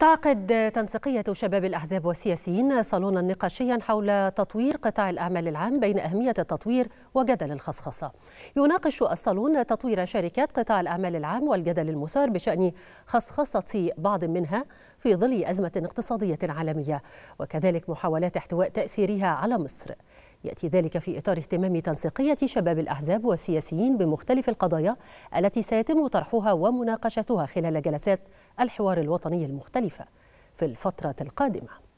تعقد تنسيقية شباب الأحزاب والسياسيين صالونا نقاشيا حول تطوير قطاع الأعمال العام بين أهمية التطوير وجدل الخصخصة. يناقش الصالون تطوير شركات قطاع الأعمال العام والجدل المثار بشأن خصخصة بعض منها في ظل أزمة اقتصادية عالمية وكذلك محاولات احتواء تأثيرها على مصر. يأتي ذلك في إطار اهتمام تنسيقية شباب الأحزاب والسياسيين بمختلف القضايا التي سيتم طرحها ومناقشتها خلال جلسات الحوار الوطني المختلفة في الفترة القادمة